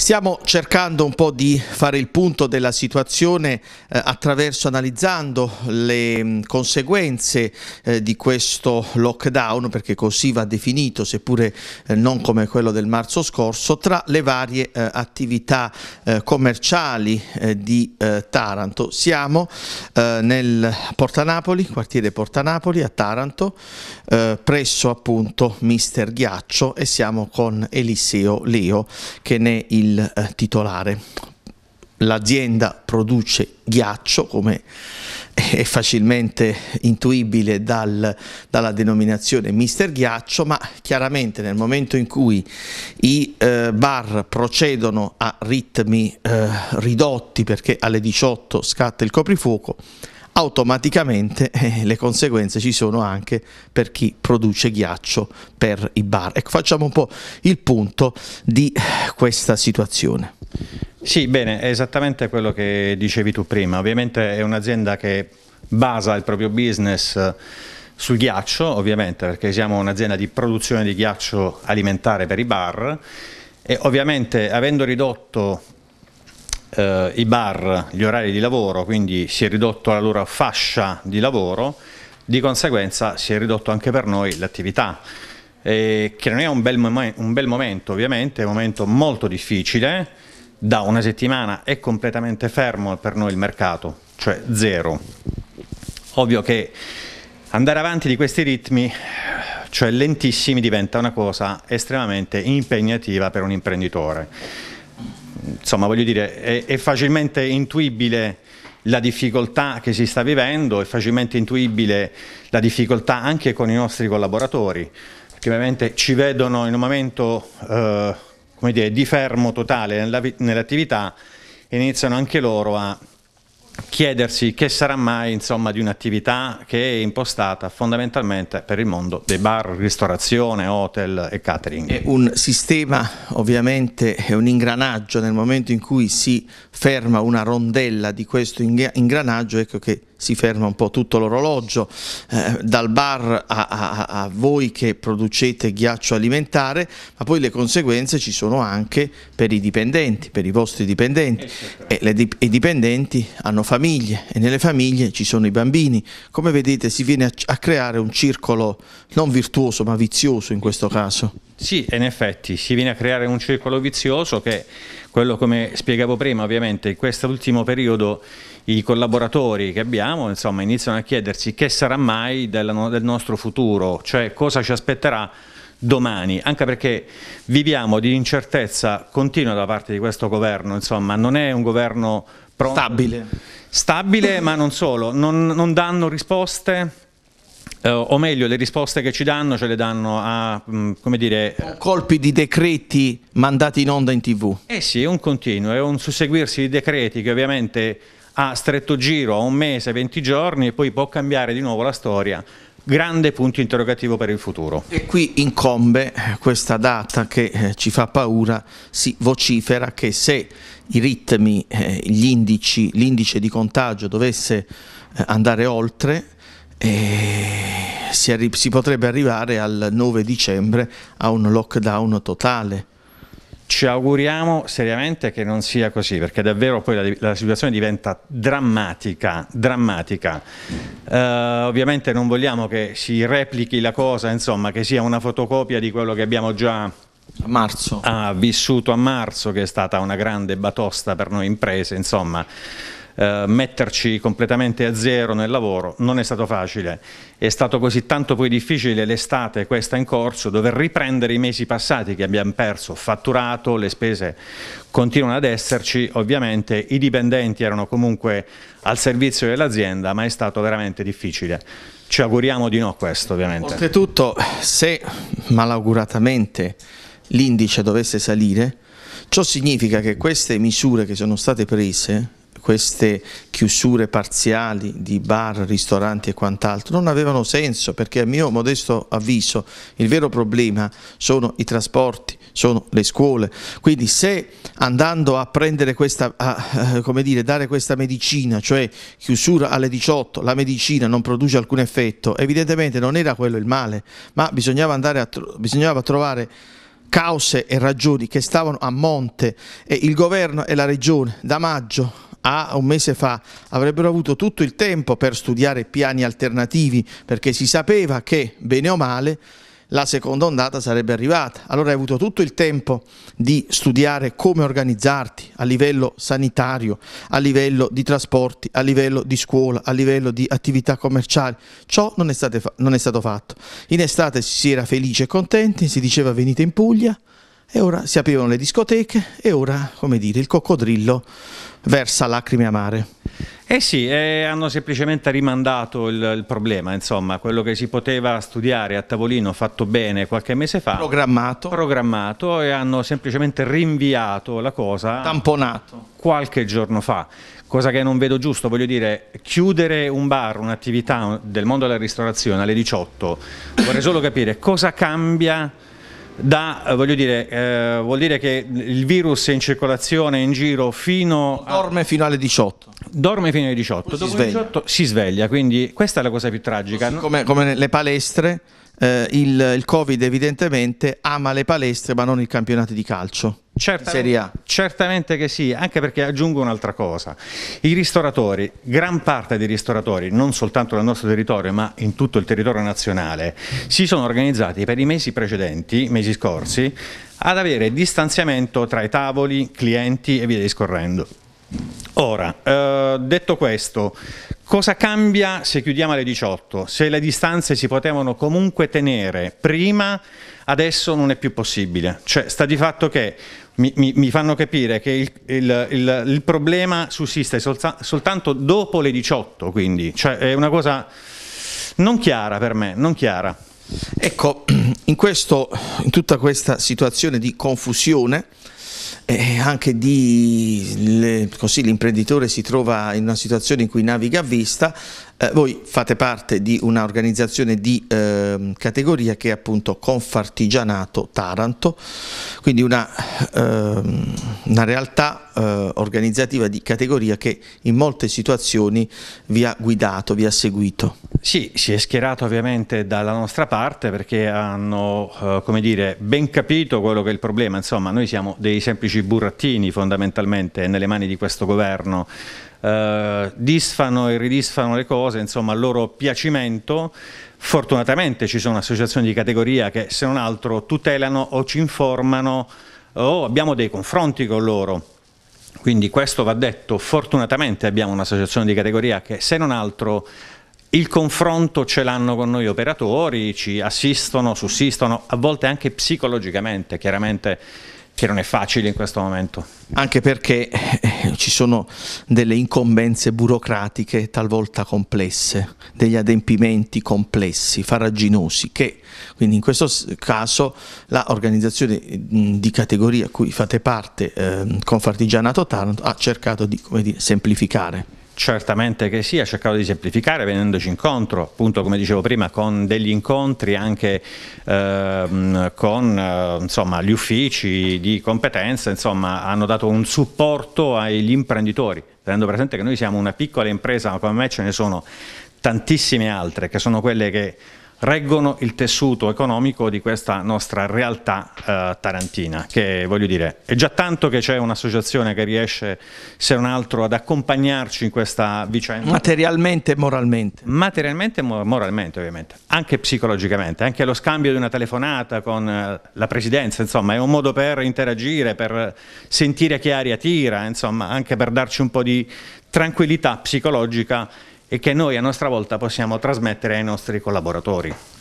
Stiamo cercando un po' di fare il punto della situazione eh, attraverso analizzando le mh, mm, conseguenze eh, di questo lockdown, perché così va definito, seppure eh, non come quello del marzo scorso, tra le varie eh, attività eh, commerciali eh, di Taranto. Siamo nel Porta Napoli, quartiere Porta Napoli a Taranto, presso appunto Mister Ghiaccio e siamo con Eliseo Leo che ne è il il eh, titolare. L'azienda produce ghiaccio, come è facilmente intuibile dal, dalla denominazione Mister Ghiaccio, ma chiaramente nel momento in cui i eh, bar procedono a ritmi eh, ridotti perché alle 18 scatta il coprifuoco, automaticamente eh, le conseguenze ci sono anche per chi produce ghiaccio per i bar. Ecco, facciamo un po' il punto di eh, questa situazione. Sì, bene, è esattamente quello che dicevi tu prima. Ovviamente è un'azienda che basa il proprio business eh, sul ghiaccio, ovviamente, perché siamo un'azienda di produzione di ghiaccio alimentare per i bar e ovviamente avendo ridotto eh, i bar, gli orari di lavoro, quindi si è ridotto la loro fascia di lavoro, di conseguenza si è ridotto anche per noi l'attività. Eh, che non è un bel, un bel momento ovviamente, è un momento molto difficile, da una settimana è completamente fermo per noi il mercato, cioè zero. Ovvio che andare avanti di questi ritmi, cioè lentissimi, diventa una cosa estremamente impegnativa per un imprenditore insomma voglio dire, è, è facilmente intuibile la difficoltà che si sta vivendo, è facilmente intuibile la difficoltà anche con i nostri collaboratori, che ovviamente ci vedono in un momento eh, dire, di fermo totale nell'attività e iniziano anche loro a chiedersi che sarà mai insomma, di un'attività che è impostata fondamentalmente per il mondo dei bar, ristorazione, hotel e catering. È un sistema ovviamente, è un ingranaggio nel momento in cui si ferma una rondella di questo ingranaggio, ecco che si ferma un po' tutto l'orologio, eh, dal bar a, a, a, voi che producete ghiaccio alimentare, ma poi le conseguenze ci sono anche per i dipendenti, per i vostri dipendenti. E, di, i dipendenti hanno famiglie e nelle famiglie ci sono i bambini. Come vedete si viene a, a creare un circolo non virtuoso ma vizioso in questo caso. Sì, in effetti si viene a creare un circolo vizioso che quello come spiegavo prima ovviamente in questo ultimo periodo i collaboratori che abbiamo insomma, iniziano a chiedersi che sarà mai del, del nostro futuro, cioè cosa ci aspetterà domani, anche perché viviamo di incertezza continua da parte di questo governo, insomma, non è un governo pronto, stabile, stabile ma non solo, non, non danno risposte, eh, o meglio le risposte che ci danno ce le danno a, mh, mm, come dire... Colpi di decreti mandati in onda in tv. Eh sì, è un continuo, è un susseguirsi di decreti che ovviamente ha stretto giro a un mese, 20 giorni e poi può cambiare di nuovo la storia grande punto interrogativo per il futuro. E qui incombe questa data che eh, ci fa paura, si vocifera che se i ritmi, eh, indici, l'indice di contagio dovesse eh, andare oltre, eh, si, si potrebbe arrivare al 9 dicembre a un lockdown totale ci auguriamo seriamente che non sia così, perché davvero poi la, la situazione diventa drammatica, drammatica. Eh, ovviamente non vogliamo che si replichi la cosa, insomma, che sia una fotocopia di quello che abbiamo già marzo. Ah, vissuto a marzo, che è stata una grande batosta per noi imprese, insomma eh, metterci completamente a zero nel lavoro non è stato facile. È stato così tanto poi difficile l'estate, questa in corso, dover riprendere i mesi passati che abbiamo perso, fatturato, le spese continuano ad esserci, ovviamente i dipendenti erano comunque al servizio dell'azienda, ma è stato veramente difficile. Ci auguriamo di no questo ovviamente. Oltretutto, se malauguratamente l'indice dovesse salire, ciò significa che queste misure che sono state prese queste chiusure parziali di bar, ristoranti e quant'altro non avevano senso perché a mio modesto avviso il vero problema sono i trasporti, sono le scuole. Quindi se andando a prendere questa, a, eh, come dire, dare questa medicina, cioè chiusura alle 18, la medicina non produce alcun effetto, evidentemente non era quello il male, ma bisognava, andare a bisognava trovare cause e ragioni che stavano a monte e il governo e la regione da maggio a un mese fa avrebbero avuto tutto il tempo per studiare piani alternativi perché si sapeva che, bene o male, la seconda ondata sarebbe arrivata. Allora hai avuto tutto il tempo di studiare come organizzarti a livello sanitario, a livello di trasporti, a livello di scuola, a livello di attività commerciali. Ciò non è, non è stato fatto. In estate si era felici e contenti, si diceva venite in Puglia, e ora si aprivano le discoteche e ora, come dire, il coccodrillo versa lacrime amare. Eh sì, eh, hanno semplicemente rimandato il, il, problema, insomma, quello che si poteva studiare a tavolino fatto bene qualche mese fa. Programmato. Programmato e hanno semplicemente rinviato la cosa. Tamponato. Qualche giorno fa, cosa che non vedo giusto, voglio dire, chiudere un bar, un'attività del mondo della ristorazione alle 18, vorrei solo capire cosa cambia da, eh, voglio dire, eh, vuol dire che il virus è in circolazione in giro fino a... Dorme fino alle 18. Dorme fino alle 18, Poi dopo si sveglia. 18 si sveglia, quindi questa è la cosa più tragica. come, come le palestre eh, il, il, Covid evidentemente ama le palestre ma non il campionato di calcio. Certamente, certamente che sì, anche perché aggiungo un'altra cosa. I ristoratori, gran parte dei ristoratori, non soltanto nel nostro territorio ma in tutto il territorio nazionale, si sono organizzati per i mesi precedenti, mesi scorsi, ad avere distanziamento tra i tavoli, clienti e via discorrendo. Ora, eh, detto questo, Cosa cambia se chiudiamo alle 18? Se le distanze si potevano comunque tenere prima, adesso non è più possibile. Cioè, sta di fatto che mi, mi, mi fanno capire che il, il, il, il problema sussiste solta, soltanto dopo le 18, quindi. Cioè, è una cosa non chiara per me, non chiara. Ecco, in, questo, in tutta questa situazione di confusione, eh, anche di, le, così l'imprenditore si trova in una situazione in cui naviga a vista, eh, voi fate parte di un'organizzazione di eh, categoria che è appunto Confartigianato Taranto, quindi una, ehm, una realtà eh, organizzativa di categoria che in molte situazioni vi ha guidato, vi ha seguito. Sì, si è schierato ovviamente dalla nostra parte perché hanno eh, dire, ben capito quello che è il problema, insomma noi siamo dei semplici burattini fondamentalmente nelle mani di questo governo eh, disfano e ridisfano le cose, insomma, a loro piacimento. Fortunatamente ci sono associazioni di categoria che se non altro tutelano o ci informano o abbiamo dei confronti con loro. Quindi questo va detto, fortunatamente abbiamo un'associazione di categoria che se non altro il confronto ce l'hanno con noi operatori, ci assistono, sussistono, a volte anche psicologicamente, chiaramente che non è facile in questo momento. Anche perché eh, ci sono delle incombenze burocratiche talvolta complesse, degli adempimenti complessi, farraginosi, che quindi in questo caso l'organizzazione mm, di categoria a cui fate parte, eh, Confartigianato Taranto, ha cercato di dire, semplificare. Certamente che sì, ha cercato di semplificare venendoci incontro, appunto come dicevo prima, con degli incontri anche eh, con eh, insomma, gli uffici di competenza, insomma, hanno dato un supporto agli imprenditori, tenendo presente che noi siamo una piccola impresa, ma come me ce ne sono tantissime altre che sono quelle che reggono il tessuto economico di questa nostra realtà eh, tarantina, che voglio dire, è già tanto che c'è un'associazione che riesce, se non altro, ad accompagnarci in questa vicenda. Materialmente e moralmente. Materialmente e moralmente, ovviamente, anche psicologicamente, anche lo scambio di una telefonata con eh, la Presidenza, insomma, è un modo per interagire, per sentire che aria tira, insomma, anche per darci un po' di tranquillità psicologica e che noi a nostra volta possiamo trasmettere ai nostri collaboratori.